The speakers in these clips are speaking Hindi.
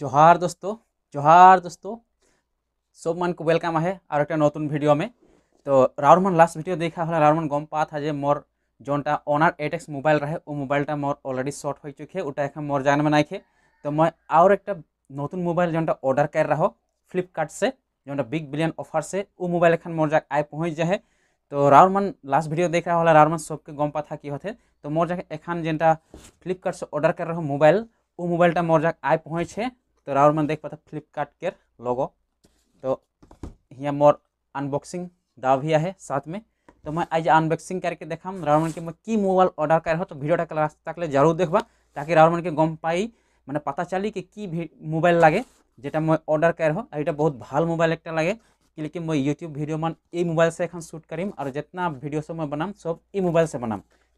জোহার দোস্ত জোহার দোস্ত সব মানুষ ওয়েলকাম আহে আর একটা নতুন ভিডিও মে তো রাউরমান লাস্ট ভিডিও দেখা হলে রাউরমান গম পা যে মোর যোনটা অনার এটেক্স মোবাইল রাহে ও মোবাইলটা মোর অলরেডি শর্ট হয়ে চুকে ওটা এখন মোর জান মে নাইখে তো মই আর একটা নতুন মোবাইল যোনটা অর্ডার কর রাহ ফ্লিপকার্ট যোনটা বিগ বিলিয়ন অফার ও মোবাইল এখন মোর যাক আয় পৌঁছ যায় তো রাউরমান লাস্ট ভিডিও দেখা হলে রাউরমান সবকে গম পা থা কি হতে তো মোর যাক এখান যেটা ফ্লিপকার্ট সে অর্ডার কর রাহ মোবাইল ও মোবাইলটা মোর যাক আয় পৌঁছে तो राहुल मन देख पाता फ्लिपकार्ट के लोगो तो यहाँ मोर अनबॉक्सिंग दाव भी है साथ में तो मैं आज अनबॉक्सिंग करके देखा राहुल मन के मैं कि मोबाइल ऑर्डर कर रहा तो भिडियो लास्ट तक ले जरूर देखा ताकि राहुल मन के गम पाई मैंने पता चली कि की मोबाइल लगे जेटा मैं अर्डर कर बहुत বহুত मोबाइल एक लगे লাগে কিনকি मैं यूट्यूब ভিডিও মান ये मोबाइल से এখন শ্যুট করিম আর যেতনা ভিডিও सब মই বানাম সব এই মোবাইল সে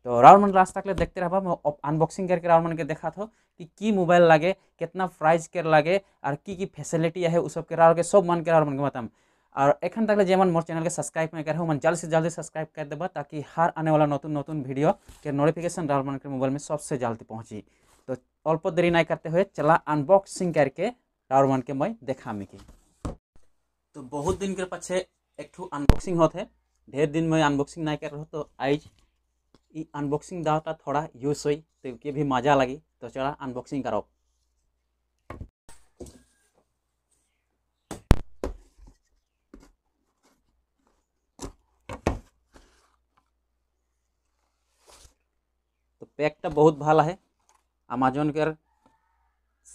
तो रावण लास्ट तक देखते रहब अनबॉक्सिंग करके राउंड के देखा था कि की मोबाइल लगे कितना प्राइस के लगे और की की फैसिलिटी है उस सबके रावण के सब मन के राउंड के बताम और एखन तक जे मन मोर चैनल के सब्सक्राइब नहीं करे मन जल्द से जल्दी सब्सक्राइब कर देव ताकि हर आने वाला नतून नतून वीडियो के नोटिफिकेशन रावण मन के मोबाइल में सबसे जल्दी पहुँची तो अल्प देरी नहीं करते हुए चला अनबॉक्सिंग करके रावण मन के मैं देखा मिकी तो बहुत दिन के पछे एक अनबॉक्सिंग होते ढेर दिन में अनबॉक्सिंग नहीं कर रहा तो आज अनबॉक्सिंग दावटा थोड़ा यूज हुई तो के भी मजा लगे तो चला अनबॉक्सिंग करो तो पैक तो बहुत भला है अमेजोन के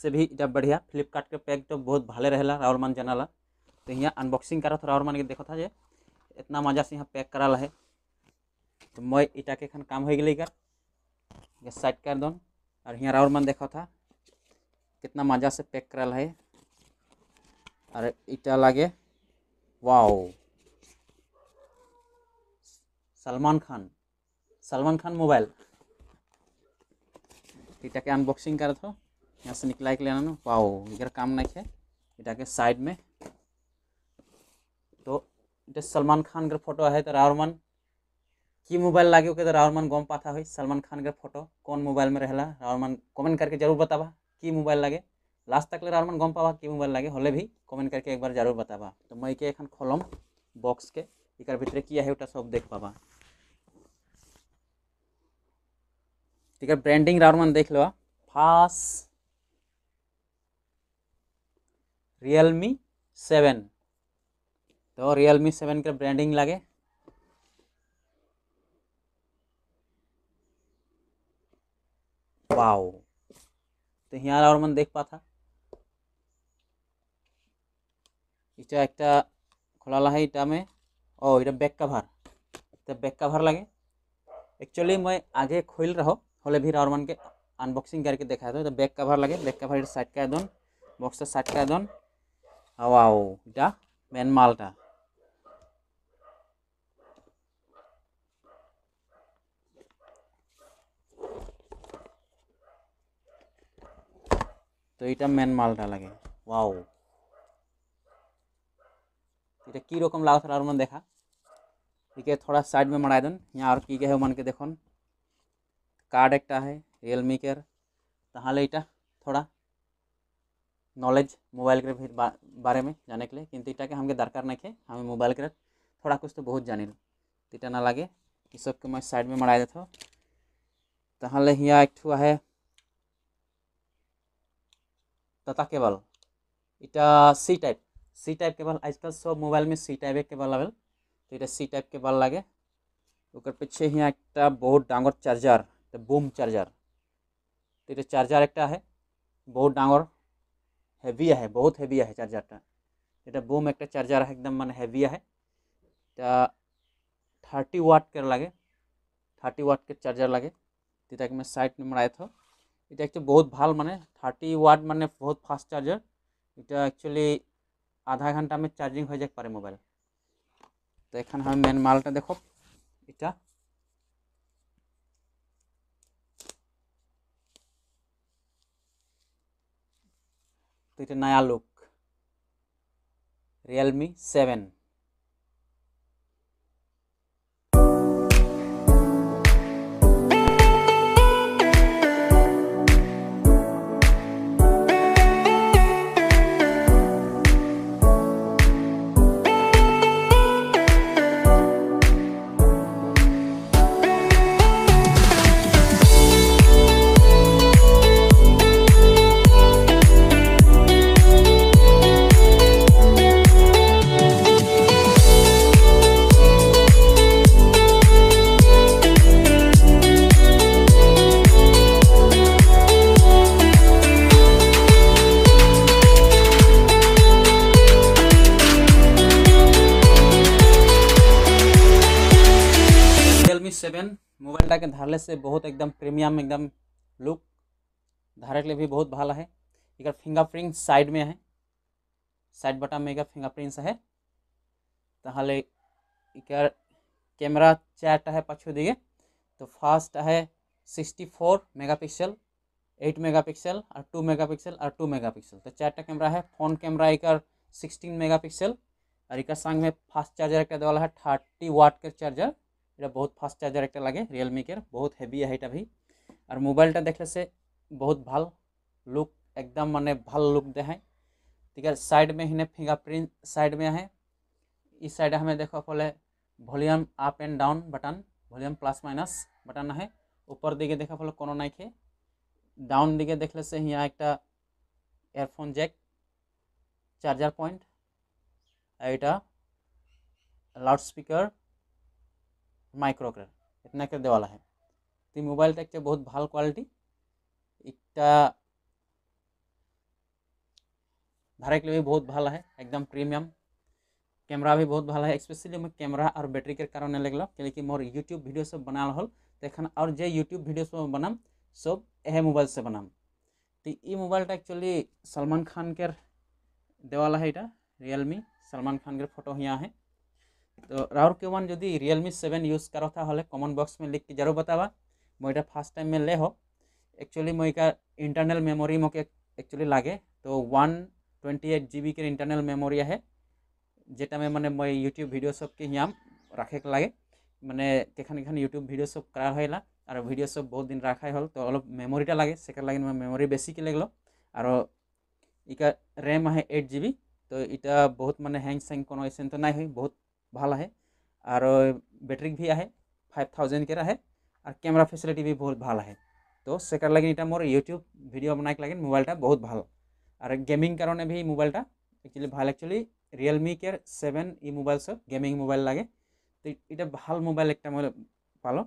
से भी जब बढ़िया फ्लिपकार्ट के पैक तो बहुत भले रहला राहुल मान जानला तो यहाँ अनबॉक्सिंग करा था राहुल मान के देखा था जे इतना मजा से यहाँ पैक कराला है तो मैं इटा के कम काम हो गई कर साइड कर दो और हियार और मन देखा था कितना मजा से पैक करल है और इटा लगे वाओ सलमान खान सलमान खान मोबाइल इटा के अनबॉक्सिंग कर दो यहाँ से निकला के लेना वाओ इधर काम नहीं है इटा के साइड में तो सलमान खान का फोटो है तो रावर मन कि मोबाइल लागे ओके तो मान गम पाथा हुई सलमान खान के फोटो कौन मोबाइल में रहला मान कमेंट करके जरूर बतावा कि मोबाइल लागे लास्ट तक ले मान गम पावा कि मोबाइल लागे हले भी कमेंट करके एक बार जरूर बतावा तो मैं के एखन खोलम बॉक्स के इकर भितरे किया है उटा सब देख पावा ठीक है ब्रांडिंग मान देख लेवा फास रियलमी सेवेन तो रियलमी सेवेन के ब्रांडिंग लगे वाओ तो हिंर और मन देख पाथा इटा एक खोला लहा इटामे ओ ये बैक कवर तो बैक कवर लगे एक्चुअली मैं आगे खोल रहो हमें भी और मन के अनबॉक्सिंग करके देखा तो बैक कवर लगे बैक कवर साइड का दोन बॉक्सर साइड का दोन हाँ, वाओ इटा मेन माल्टा तो ये मेन माल लगे वाओ এটা की रकम लाओ मन देखा ठीक है थोड़ा साइड में मड़ा दें यहाँ और की है मन के देखो कार्ड एक है रियलमी के ताहले इटा थोड़ा नॉलेज मोबाइल के बारे में जाने के लिए किंतु इटा के हमें दरकार नहीं है हमें मोबाइल के थोड़ा कुछ तो बहुत जानी तो इटा ना लगे इस सब के मैं साइड में मड़ा देता ताहले यहाँ एक है तथा केवल इटा सी टाइप सी टाइप केवल आजकल सब मोबाइल में सी टाइप केवल लगे तो इटा सी टाइप केबल लगे ओकर पीछे ही एक बहुत डांगर चार्जर तो बूम चार्जर तो इटा चार्जर एक है बहुत डांगर हेवी है बहुत हेवी है चार्जारटा এটা বোম एकदम मान हेवी মানে थार्टी আহে এটা থার্টি ওয়াটকের লাগে থার্টি ওয়াটকের চার্জার লাগে मैं साइट সাইট নম্বর আয় এটা অ্যাকচুয়ালি বহুত ভাল মানে থার্টি ওয়াট মানে বহুত ফাস্ট চার্জার এটা অ্যাকচুয়ালি আধা ঘন্টা আমি চার্জিং হয়ে যাক পারে মোবাইল তো এখানে আমি মেন মালটা দেখো এটা তো এটা নয়া look Realme seven seven time মোবাইলটাকে से बहुत एकदम प्रीमियम एकदम लुक धारे के लिए भी बहुत भला है एक फिंगरप्रिंट साइड में है साइड बटन में एक फिंगरप्रिंट है ताहले एक कैमरा चार्ट है पाँच दिए तो फास्ट है sixty four megapixel eight megapixel और टू मेगा पिक्सल और टू मेगा पिक्सल तो चार्ट कैमरा है फ्रंट कैमरा एक सिक्सटीन मेगा पिक्सल और एक संग में फास्ट चार्जर एक देवाल है थर्टी वाट के चार्जर এটা খুব ফাস্ট চার্জার একটা লাগে Realme এর খুব হেভি আইটা ভাই আর মোবাইলটা দেখলেছে খুব ভাল লুক একদম মানে ভাল লুক দেখায় ঠিক আছে সাইড মে hine ফিঙ্গারপ্রিন্ট সাইড মে আছে এই সাইডে আমি দেখো ফলে volume up and down button volume plus minus button আছে উপর দিকে দেখা ফলে কোনো নাইকে ডাউন দিকে দেখলেছে হিয়া একটা ইয়ারফোন জ্যাক চার্জার পয়েন্ট আইটা লাউড স্পিকার মাইক্রোক্রের এটা একটা দেওয়ালা হ্যাঁ তো एक बहुत বহুত क्वालिटी কোয়ালিটি একটা के लिए भी बहुत भला है एकदम प्रीमियम कैमरा भी बहुत भला है स्पेशली मैं कैमरा और बैटरी के कारण लगल क्योंकि मोर यूट्यूब वीडियो सब बनाल हल तखन तो और जे यूट्यूब वीडियो सब बनाम सब यह मोबाइल से बनाम तो ये मोबाइल एक्चुअली सलमान खान के देवाला है इटा रियलमी सलमान खान के फोटो यहाँ है तो राहुल কেওয়ান যদি রিয়েলমি সেভেন ইউজ করা তাহলে कमन बक्स में लिख के जरूर बतावा मोटा फार्ष्ट टाइम में ले हो एक्चुअली इका इंटरनल मेमोरी मोके एक्चुअली लागे तो वन ट्वेंटी एट जी के इंटरनल मेमोरी है जेटा में मैंने मैं यूट्यूब भिडिओ सब के हिम रखे लगे मैंने केखान केखान यूट्यूब भिडिओ सब करा और भिडिओ सब बहुत दिन रखा हल तो अलग मेमोरी लगे से लगे मैं मेमोरी बेसिक लगल और इका रेम है एट जिबी बी तो इटा बहुत मानने हैंग सैंग को तो ना बहुत ভাল আছে আর ব্যাটারি ভি আছে 5000 কে รา আছে আর ক্যামেরা ফ্যাসিলিটি ভি বহুত ভাল আছে তো সেকেন্ড লাগিন এটা মোর ইউটিউব ভিডিও বনাইক লাগিন মোবাইলটা বহুত ভাল আর গেমিং কারণে ভি মোবাইলটা একচুয়ালি ভাল একচুয়ালি Realme 7 ই মোবাইলস অফ গেমিং মোবাইল লাগে তো এটা ভাল মোবাইল একটা মই পালো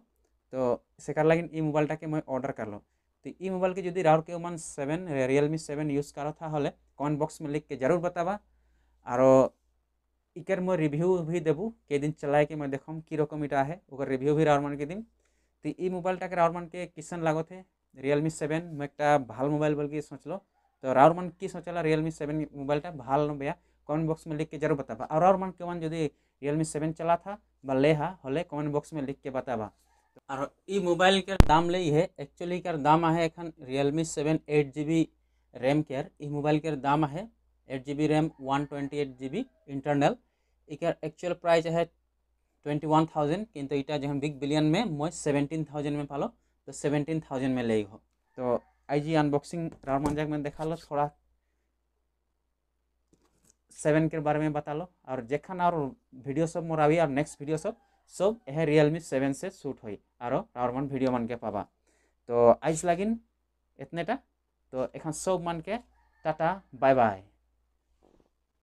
তো সেকেন্ড লাগিন ই মোবাইলটাকে মই অর্ডার করলো তো ই মোবাইল কে যদি রাউকেমান 7 Realme 7 ইউজ করথা হলে কমেন্ট বক্স মে লিখকে जरुर बताবা আর इकर मोर रिव्यू भी देबू कई दिन चलाए के मैं देखम कि रकम इटा है वो रिव्यू भी राउर मान के दिन तो ये मोबाइल टाके रावर मान के किसन लागत है रियलमी सेवेन मैं एक भल मोबाइल बोल के सोचल तो राउर मान कि सोचल रियलमी सेवेन मोबाइलटा भल ना कमेंट बॉक्स में लिख के जरूर बताबा और रावर मान के मन यदि रियलमी सेवेन चला था ले हा हले कमेंट बॉक्स में लिख के बताबा और ये मोबाइल के दाम ले है एक्चुअली कर दाम है एखन Realme seven eight G B RAM के मोबाइल के दाम है eight G B RAM one twenty eight G B internal এটার एक्चुअल প্রাইস है ट्वेंटी वन थाउजेंड কিন্তু এটা যেন বিগ বিলিয়ন মে মই সেভেন্টিন থাউজেন্ড মে পালো তো সেভেন্টিन थाउजेंड में तो ले हो तो आई जी अनबॉक्सिंग राउंड मंजाक में देखा लो थोड़ा सेवन के बारे में बता लो और जखन और वीडियो सब मोर आवी और नेक्स्ट वीडियो सब सब यह रियलमी सेवेन से शूट हुई और राउंड मन वीडियो मन के पावा तो आज लागिन इतनेटा तो एखन सब मान के टाटा बाय बाय